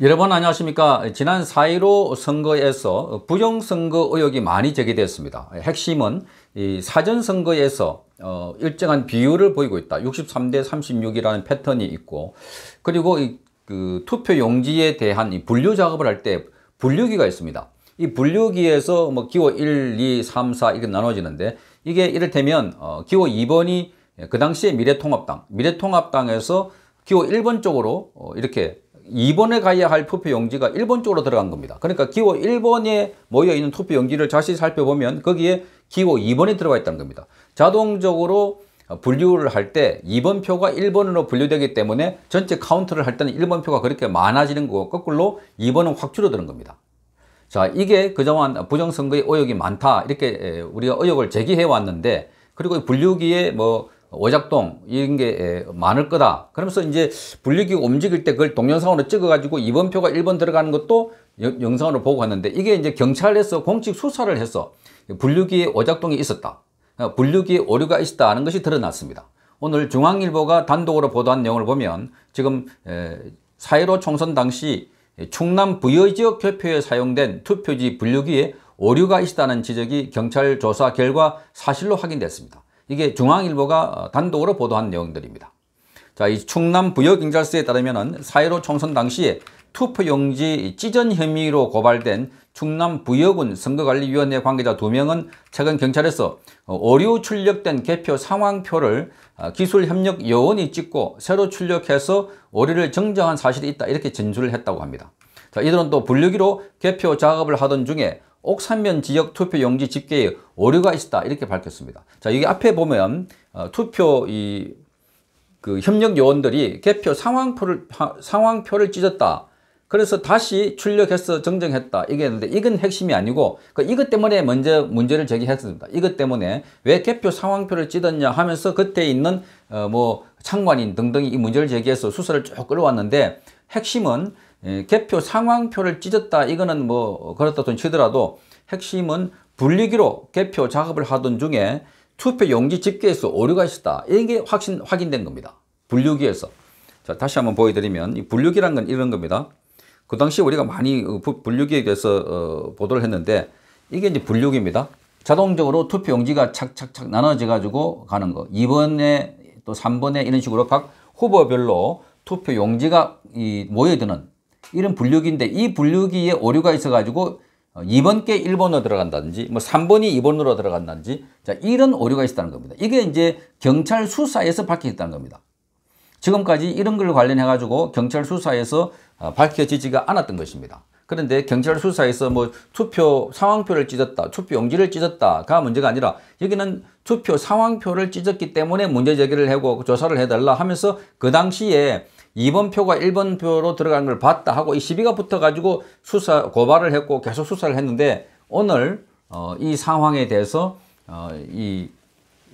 여러분 안녕하십니까 지난 4.15 선거에서 부정선거 의혹이 많이 제기됐습니다 핵심은 이 사전선거에서 어, 일정한 비율을 보이고 있다 63대 36이라는 패턴이 있고 그리고 그 투표 용지에 대한 분류 작업을 할 때 분류기가 있습니다 이 분류기에서 뭐 기호 1, 2, 3, 4 이렇게 나눠지는데 이게 이를테면 어, 기호 2번이 그 당시에 미래통합당 미래통합당에서 기호 1번 쪽으로 어, 이렇게 2번에 가야 할 투표 용지가 1번 쪽으로 들어간 겁니다. 그러니까 기호 1번에 모여있는 투표 용지를 자세히 살펴보면 거기에 기호 2번이 들어가 있다는 겁니다. 자동적으로 분류를 할 때 2번 표가 1번으로 분류되기 때문에 전체 카운트를 할 때는 1번 표가 그렇게 많아지는 거고 거꾸로 2번은 확 줄어드는 겁니다. 자 이게 그동안 부정선거의 의혹이 많다 이렇게 우리가 의혹을 제기해 왔는데 그리고 분류기에 뭐 오작동 이런 게 많을 거다 그러면서 이제 분리기구 움직일 때 그걸 동영상으로 찍어 가지고 2번 표가 1번 들어가는 것도 여, 영상으로 보고 갔는데 이게 이제 경찰에서 공식 수사를 해서 분류기에 오작동이 있었다 분류기에 어, 오류가 있었다는 것이 드러났습니다 오늘 중앙일보가 단독으로 보도한 내용을 보면 지금 사1로 총선 당시 충남 부여 지역 표표에 사용된 투표지 분류기에 오류가 있다는 었 지적이 경찰 조사 결과 사실로 확인됐습니다. 이게 중앙일보가 단독으로 보도한 내용들입니다. 자, 이 충남 부역경찰서에 따르면 은4.15 총선 당시에 투표용지 찢은 혐의로 고발된 충남 부여군 선거관리위원회 관계자 두명은 최근 경찰에서 오류 출력된 개표 상황표를 기술협력요원이 찍고 새로 출력해서 오류를 정정한 사실이 있다 이렇게 진술을 했다고 합니다. 자, 이들은 또 분류기로 개표 작업을 하던 중에 옥산면 지역 투표 용지 집계에 오류가 있었다 이렇게 밝혔습니다. 자 여기 앞에 보면 어, 투표 이 그 협력 요원들이 개표 상황표를 하, 상황표를 찢었다. 그래서 다시 출력해서 정정했다 이게는데 이건 핵심이 아니고 그 이것 때문에 먼저 문제를 제기했습니다. 이것 때문에 왜 개표 상황표를 찢었냐 하면서 그때 있는 어뭐 창관인 등등이 이 문제를 제기해서 수사를 쭉 끌어왔는데 핵심은 예, 개표 상황표를 찢었다 이거는 뭐 그렇다 돈 치더라도 핵심은 분리기로 개표 작업을 하던 중에 투표 용지 집계에서 오류가 있었다. 이게 확신, 확인된 겁니다. 분류기에서. 자, 다시 한번 보여드리면, 이 분류기란 건 이런 겁니다. 그 당시 우리가 많이 어, 분류기에 대해서 어, 보도를 했는데, 이게 이제 분류기입니다. 자동적으로 투표 용지가 착착착 나눠져 가지고 가는 거. 2번에 또 3번에 이런 식으로 각 후보별로 투표 용지가 이, 모여드는 이런 분류기인데, 이 분류기에 오류가 있어 가지고 2번 어, 게 1번으로 들어간다든지 뭐 3번이 2번으로 들어간다든지 자 이런 오류가 있었다는 겁니다. 이게 이제 경찰 수사에서 밝혀졌다는 겁니다. 지금까지 이런 걸 관련해 가지고 경찰 수사에서 어, 밝혀지지가 않았던 것입니다. 그런데 경찰 수사에서 뭐 투표 상황표를 찢었다, 투표 용지를 찢었다가 문제가 아니라 여기는 투표 상황표를 찢었기 때문에 문제 제기를 하고 조사를 해달라 하면서 그 당시에 2번 표가 1번 표로 들어간 걸 봤다 하고 이 시비가 붙어가지고 수사 고발을 했고 계속 수사를 했는데 오늘 어, 이 상황에 대해서 어, 이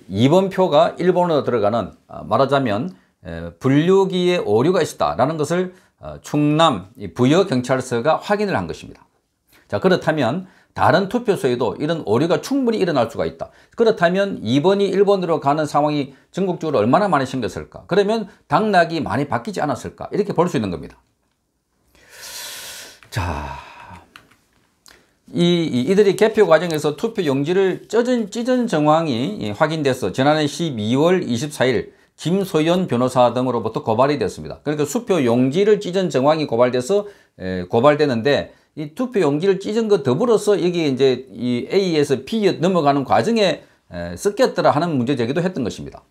2번 표가 1번으로 들어가는 어, 말하자면 에, 분류기에 오류가 있었다라는 것을 어, 충남 부여경찰서가 확인을 한 것입니다. 자 그렇다면 다른 투표소에도 이런 오류가 충분히 일어날 수가 있다. 그렇다면 2번이 1번으로 가는 상황이 전국적으로 얼마나 많이 생겼을까? 그러면 당락이 많이 바뀌지 않았을까? 이렇게 볼 수 있는 겁니다. 자, 이, 이들이 개표 과정에서 투표 용지를 쪄진, 찢은 정황이 확인돼서 지난해 12월 24일 김소연 변호사 등으로부터 고발이 됐습니다. 그러니까 수표 용지를 찢은 정황이 고발돼서 고발되는데 이 투표 용지를 찢은 것 더불어서 여기 이제 이 A에서 B 넘어가는 과정에 섞였더라 하는 문제 제기도 했던 것입니다.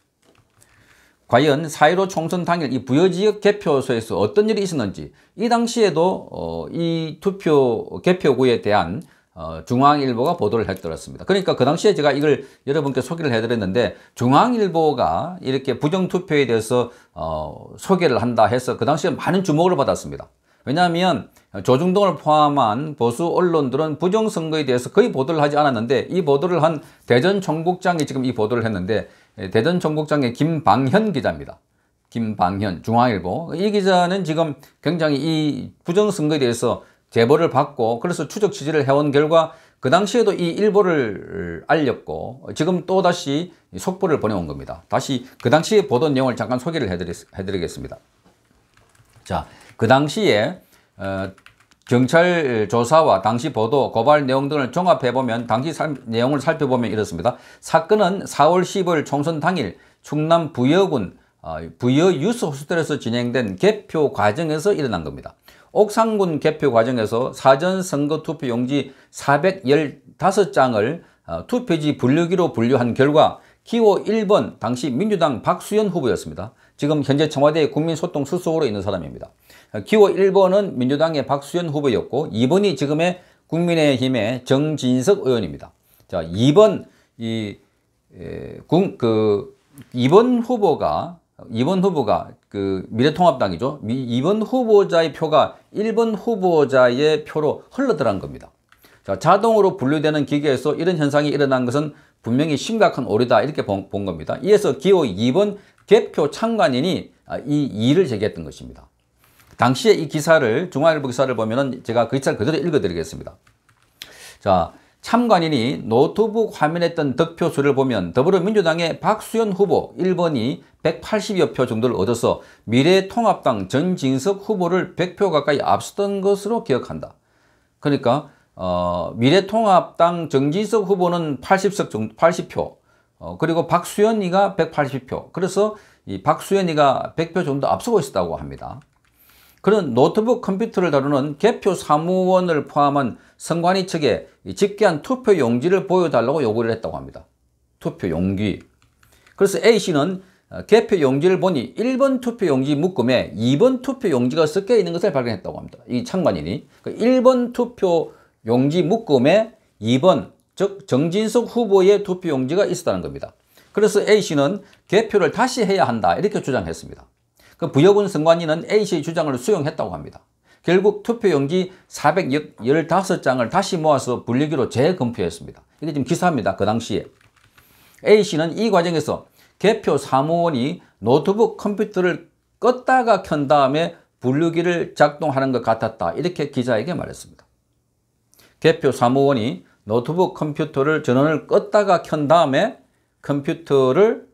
과연 4.15 총선 당일 이 부여지역 개표소에서 어떤 일이 있었는지 이 당시에도 어, 이 투표 개표구에 대한 어, 중앙일보가 보도를 했더랬습니다. 그러니까 그 당시에 제가 이걸 여러분께 소개를 해드렸는데 중앙일보가 이렇게 부정투표에 대해서 어, 소개를 한다 해서 그 당시에 많은 주목을 받았습니다. 왜냐하면 조중동을 포함한 보수 언론들은 부정선거에 대해서 거의 보도를 하지 않았는데 이 보도를 한 대전 총국장이 지금 이 보도를 했는데 예, 대전 총국장의 김방현 기자입니다. 김방현 중앙일보 이 기자는 지금 굉장히 이 부정선거에 대해서 제보를 받고 그래서 추적 취지를 해온 결과 그 당시에도 이 일보를 알렸고 지금 또다시 속보를 보내온 겁니다. 다시 그 당시에 보던 내용을 잠깐 소개를 해드리, 해드리겠습니다. 자, 그 당시에 어, 경찰 조사와 당시 보도, 고발 내용 등을 종합해보면 당시 살, 내용을 살펴보면 이렇습니다. 사건은 4월 10일 총선 당일 충남 부여군 어, 부여 유스 호스텔에서 진행된 개표 과정에서 일어난 겁니다. 옥상군 개표 과정에서 사전 선거 투표 용지 415장을 어, 투표지 분류기로 분류한 결과 기호 1번 당시 민주당 박수현 후보였습니다. 지금 현재 청와대 국민소통 수석으로 있는 사람입니다. 기호 1번은 민주당의 박수현 후보였고 2번이 지금의 국민의힘의 정진석 의원입니다. 자, 2번 이그 2번 후보가 2번 후보가 그 미래통합당이죠. 2번 후보자의 표가 1번 후보자의 표로 흘러들어간 겁니다. 자, 자동으로 분류되는 기계에서 이런 현상이 일어난 것은 분명히 심각한 오류다 이렇게 본, 본 겁니다. 이에서 기호 2번 개표 참관인이 아, 이 일을 제기했던 것입니다. 당시에 이 기사를 중앙일보 기사를 보면은 제가 그 기사를 그대로 읽어드리겠습니다. 자 참관인이 노트북 화면에 뜬 득표수를 보면 더불어민주당의 박수현 후보 1번이 180여 표 정도를 얻어서 미래통합당 전진석 후보를 100표 가까이 앞섰던 것으로 기억한다. 그러니까 어, 미래통합당 정진석 후보는 80석 정도, 80표 어, 그리고 박수현이가 180표 그래서 이 박수현이가 100표 정도 앞서고 있었다고 합니다. 그런 노트북 컴퓨터를 다루는 개표 사무원을 포함한 선관위 측에 집계한 투표 용지를 보여달라고 요구를 했다고 합니다. 투표 용기 그래서 A씨는 개표 용지를 보니 1번 투표 용지 묶음에 2번 투표 용지가 섞여 있는 것을 발견했다고 합니다. 이 창관인이. 1번 그 투표 용지 묶음에 2번, 즉 정진석 후보의 투표 용지가 있었다는 겁니다. 그래서 A씨는 개표를 다시 해야 한다 이렇게 주장했습니다. 그 부여군 선관위는 A씨의 주장을 수용했다고 합니다. 결국 투표 용지 415장을 다시 모아서 분리기로 재검표했습니다. 이게 지금 기사입니다. 그 당시에. A씨는 이 과정에서 개표 사무원이 노트북 컴퓨터를 껐다가 켠 다음에 분류기를 작동하는 것 같았다. 이렇게 기자에게 말했습니다. 개표 사무원이 노트북 컴퓨터를 전원을 껐다가 켠 다음에 컴퓨터를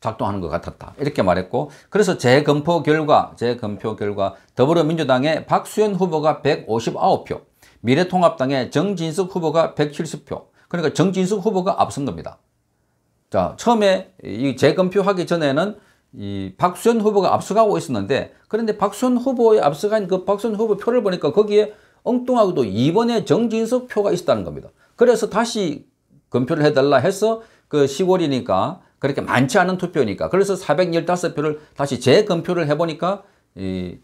작동하는 것 같았다. 이렇게 말했고 그래서 재검표 결과, 재검표 결과 더불어민주당의 박수현 후보가 159표, 미래통합당의 정진숙 후보가 170표. 그러니까 정진숙 후보가 앞선 겁니다. 자, 처음에 이 재검표하기 전에는 이 박수현 후보가 앞서가고 있었는데 그런데 박수현 후보의 앞서간 그 박수현 후보 표를 보니까 거기에 엉뚱하고도 2번에 정진석 표가 있었다는 겁니다. 그래서 다시 검표를 해달라 해서 그 10월이니까 그렇게 많지 않은 투표니까. 그래서 415표를 다시 재검표를 해보니까 이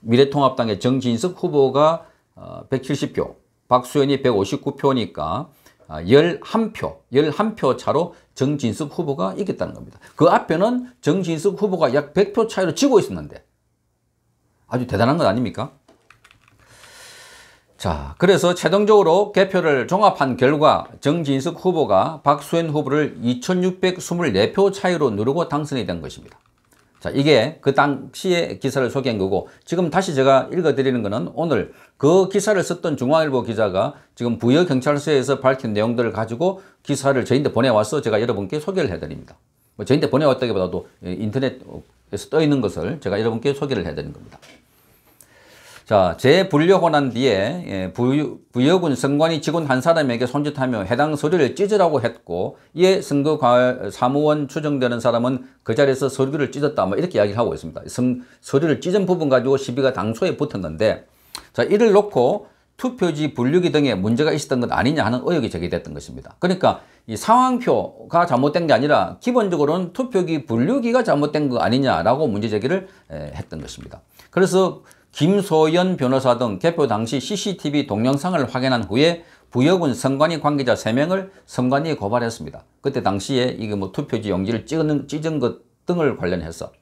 미래통합당의 정진석 후보가 어 170표, 박수현이 159표니까 11표, 11표 차로 정진석 후보가 이겼다는 겁니다. 그 앞에는 정진석 후보가 약 100표 차이로 지고 있었는데 아주 대단한 것 아닙니까? 자, 그래서 최종적으로 개표를 종합한 결과 정진석 후보가 박수현 후보를 2624표 차이로 누르고 당선이 된 것입니다. 자, 이게 그 당시의 기사를 소개한 거고 지금 다시 제가 읽어드리는 거는 오늘 그 기사를 썼던 중앙일보 기자가 지금 부여경찰서에서 밝힌 내용들을 가지고 기사를 저희한테 보내와서 제가 여러분께 소개를 해드립니다. 뭐 저희한테 보내왔다기보다도 인터넷에서 떠있는 것을 제가 여러분께 소개를 해드는 겁니다. 자, 재분류하고 난 뒤에 예, 부여군 선관이 직원 한 사람에게 손짓하며 해당 서류를 찢으라고 했고 이에 선거 사무원 추정되는 사람은 그 자리에서 서류를 찢었다 뭐 이렇게 이야기를 하고 있습니다. 서류를 찢은 부분 가지고 시비가 당초에 붙었는데 자 이를 놓고 투표지 분류기 등에 문제가 있었던 것 아니냐 하는 의혹이 제기됐던 것입니다. 그러니까 이 상황표가 잘못된 게 아니라 기본적으로는 투표기 분류기가 잘못된 거 아니냐라고 문제 제기를 했던 것입니다. 그래서 김소연 변호사 등 개표 당시 CCTV 동영상을 확인한 후에 부여군 선관위 관계자 3명을 선관위에 고발했습니다. 그때 당시에 이게 뭐 투표지 용지를 찢은, 찢은 것 등을 관련해서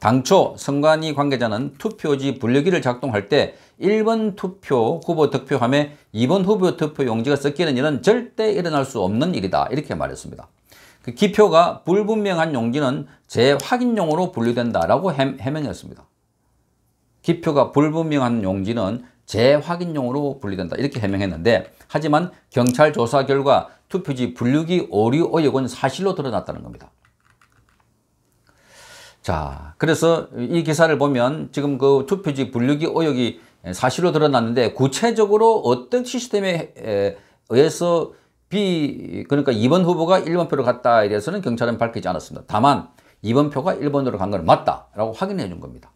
당초 선관위 관계자는 투표지 분류기를 작동할 때 1번 투표 후보 득표함에 2번 후보 투표 용지가 섞이는 일은 절대 일어날 수 없는 일이다 이렇게 말했습니다. 그 기표가 불분명한 용지는 재확인용으로 분류된다라고 해명했습니다. 기표가 불분명한 용지는 재확인용으로 분리된다. 이렇게 해명했는데 하지만 경찰 조사 결과 투표지 분류기 오류 의혹은 사실로 드러났다는 겁니다. 자, 그래서 이 기사를 보면 지금 그 투표지 분류기 오역이 사실로 드러났는데 구체적으로 어떤 시스템에 의해서 B 그러니까 2번 후보가 1번 표로 갔다 이래서는 경찰은 밝히지 않았습니다. 다만 2번 표가 1번으로 간 건 맞다라고 확인해 준 겁니다.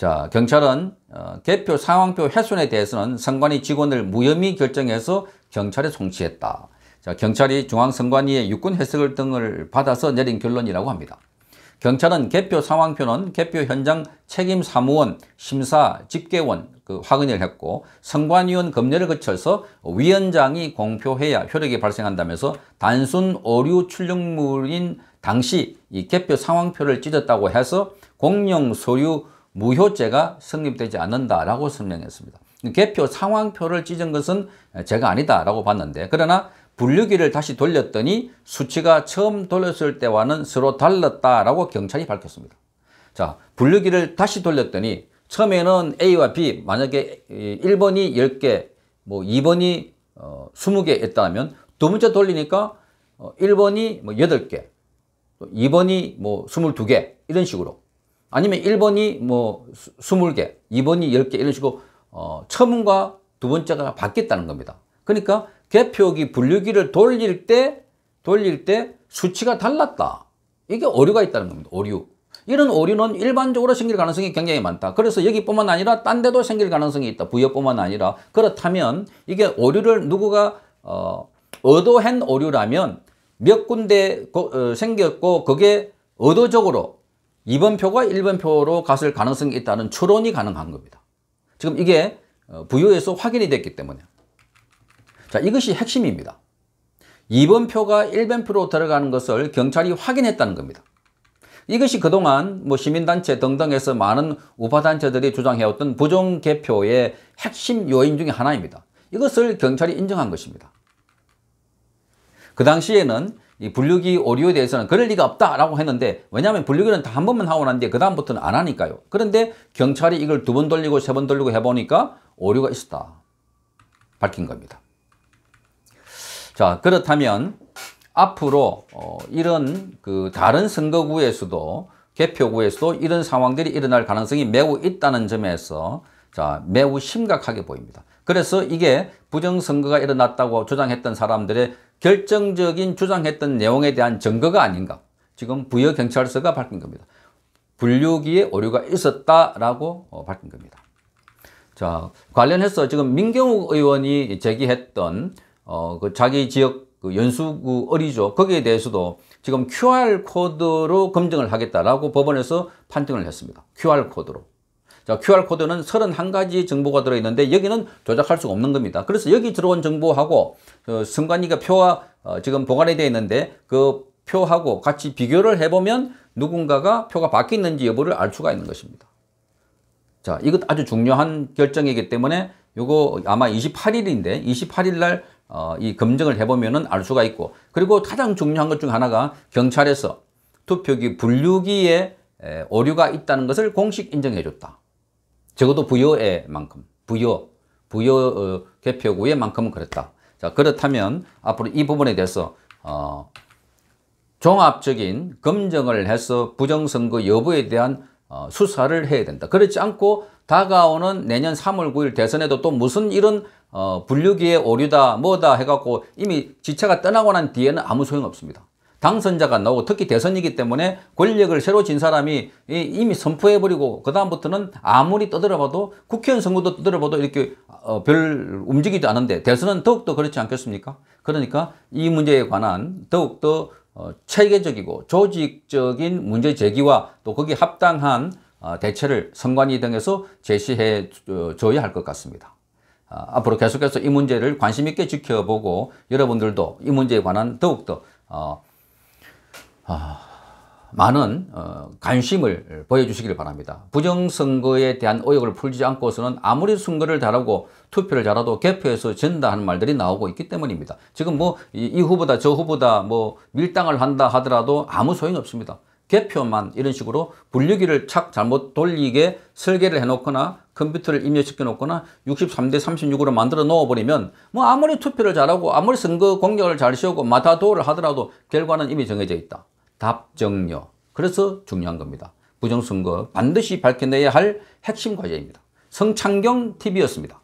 자, 경찰은 어, 개표 상황표 훼손에 대해서는 선관위 직원을 무혐의 결정해서 경찰에 송치했다. 자, 경찰이 중앙선관위의 육군 해석을 등을 받아서 내린 결론이라고 합니다. 경찰은 개표 상황표는 개표 현장 책임 사무원, 심사 집계원 그 확인을 했고 선관위원 검열을 거쳐서 위원장이 공표해야 효력이 발생한다면서 단순 오류 출력물인 당시 이 개표 상황표를 찢었다고 해서 공용소류 무효죄가 성립되지 않는다라고 설명했습니다. 개표 상황표를 찢은 것은 제가 아니다라고 봤는데 그러나 분류기를 다시 돌렸더니 수치가 처음 돌렸을 때와는 서로 달랐다라고 경찰이 밝혔습니다. 자, 분류기를 다시 돌렸더니 처음에는 A와 B 만약에 1번이 10개 뭐 2번이 20개 어, 했다면 두 번째 돌리니까 1번이 어, 8개 2번이 뭐 22개 뭐 이런 식으로 아니면 1번이 뭐 20개, 2번이 10개 이런 식으로 어, 처음과 두 번째가 바뀌었다는 겁니다. 그러니까 개표기, 분류기를 돌릴 때 돌릴 때 수치가 달랐다. 이게 오류가 있다는 겁니다. 오류. 이런 오류는 일반적으로 생길 가능성이 굉장히 많다. 그래서 여기뿐만 아니라 딴 데도 생길 가능성이 있다. 부여뿐만 아니라 그렇다면 이게 오류를 누구가 어, 의도한 오류라면 몇 군데 고, 어, 생겼고 그게 의도적으로 2번 표가 1번 표로 갔을 가능성이 있다는 추론이 가능한 겁니다. 지금 이게 어, 부유에서 확인이 됐기 때문에 자 이것이 핵심입니다. 2번 표가 1번 표로 들어가는 것을 경찰이 확인했다는 겁니다. 이것이 그동안 뭐 시민단체 등등에서 많은 우파단체들이 주장해왔던 부정개표의 핵심 요인 중의 하나입니다. 이것을 경찰이 인정한 것입니다. 그 당시에는 이 분류기 오류에 대해서는 그럴 리가 없다라고 했는데 왜냐하면 분류기는 다 한 번만 하고 난 뒤에 그 다음부터는 안 하니까요. 그런데 경찰이 이걸 두 번 돌리고 세 번 돌리고 해보니까 오류가 있었다. 밝힌 겁니다. 자 그렇다면 앞으로 어, 이런 그 다른 선거구에서도 개표구에서도 이런 상황들이 일어날 가능성이 매우 있다는 점에서 자 매우 심각하게 보입니다. 그래서 이게 부정선거가 일어났다고 주장했던 사람들의 결정적인 주장했던 내용에 대한 증거가 아닌가. 지금 부여경찰서가 밝힌 겁니다. 분류기에 오류가 있었다라고 어, 밝힌 겁니다. 자, 관련해서 지금 민경욱 의원이 제기했던 어, 그 자기 지역 그 연수구 어리죠. 거기에 대해서도 지금 QR코드로 검증을 하겠다라고 법원에서 판정을 했습니다. QR코드로. 자, QR코드는 31가지 정보가 들어있는데 여기는 조작할 수가 없는 겁니다. 그래서 여기 들어온 정보하고 어, 승관이가 표와 어, 지금 보관이 되어 있는데 그 표하고 같이 비교를 해보면 누군가가 표가 바뀌었는지 여부를 알 수가 있는 것입니다. 자, 이것 아주 중요한 결정이기 때문에 이거 아마 28일인데 28일 날 어, 이 검증을 해보면은 알 수가 있고 그리고 가장 중요한 것 중 하나가 경찰에서 투표기 분류기에 오류가 있다는 것을 공식 인정해줬다. 적어도 부여의 만큼 부여 부여 어, 개표구의 만큼은 그랬다. 자 그렇다면 앞으로 이 부분에 대해서 어, 종합적인 검증을 해서 부정선거 여부에 대한 어, 수사를 해야 된다. 그렇지 않고 다가오는 내년 3월 9일 대선에도 또 무슨 이런 어, 분류기의 오류다 뭐다 해갖고 이미 지체가 떠나고 난 뒤에는 아무 소용없습니다. 당선자가 나오고 특히 대선이기 때문에 권력을 새로 진 사람이 이미 선포해버리고 그 다음부터는 아무리 떠들어봐도 국회의원 선거도 떠들어봐도 이렇게 어, 별 움직이지 않은데 대선은 더욱더 그렇지 않겠습니까? 그러니까 이 문제에 관한 더욱더 어, 체계적이고 조직적인 문제 제기와 또 거기에 합당한 어, 대체를 선관위 등에서 제시해 줘야 할 것 같습니다. 아, 앞으로 계속해서 이 문제를 관심 있게 지켜보고 여러분들도 이 문제에 관한 더욱더 아, 많은 어, 관심을 보여주시기를 바랍니다. 부정선거에 대한 의혹을 풀지 않고서는 아무리 선거를 잘하고 투표를 잘하도 개표해서 진다 하는 말들이 나오고 있기 때문입니다. 지금 뭐 이 후보다 저 후보다 뭐 밀당을 한다 하더라도 아무 소용이 없습니다. 개표만 이런 식으로 분류기를 착 잘못 돌리게 설계를 해놓거나 컴퓨터를 입력시켜 놓거나 63대 36으로 만들어 놓아버리면 뭐 아무리 투표를 잘하고 아무리 선거 공격을 잘 시우고 마타도를 하더라도 결과는 이미 정해져 있다. 답정려. 그래서 중요한 겁니다. 부정선거 반드시 밝혀내야 할 핵심 과제입니다. 성창경 TV였습니다.